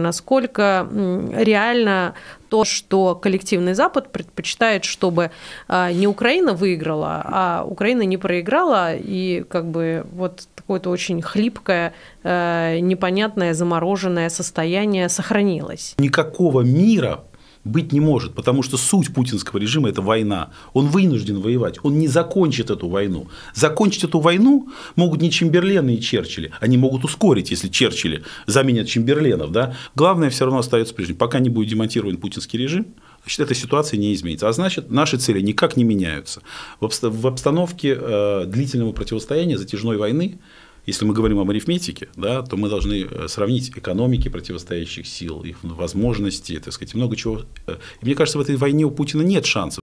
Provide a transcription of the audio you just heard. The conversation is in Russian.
Насколько реально то, что коллективный Запад предпочитает, чтобы а, не Украина выиграла, а Украина не проиграла, и как бы вот какое-то очень хлипкое, э, непонятное, замороженное состояние сохранилось. Никакого мира быть не может, потому что суть путинского режима – это война. Он вынужден воевать, он не закончит эту войну. Закончить эту войну могут не чемберлены и Черчилли, они могут ускорить, если Черчилли заменят Чемберленов. Да? Главное все равно остается прежним. Пока не будет демонтирован путинский режим, значит, эта ситуация не изменится. А значит, наши цели никак не меняются. В обстановке э, длительного противостояния, затяжной войны если мы говорим об арифметике, да, то мы должны э, сравнить экономики противостоящих сил, их возможности, так сказать, много чего. Э, и мне кажется, в этой войне у Путина нет шансов.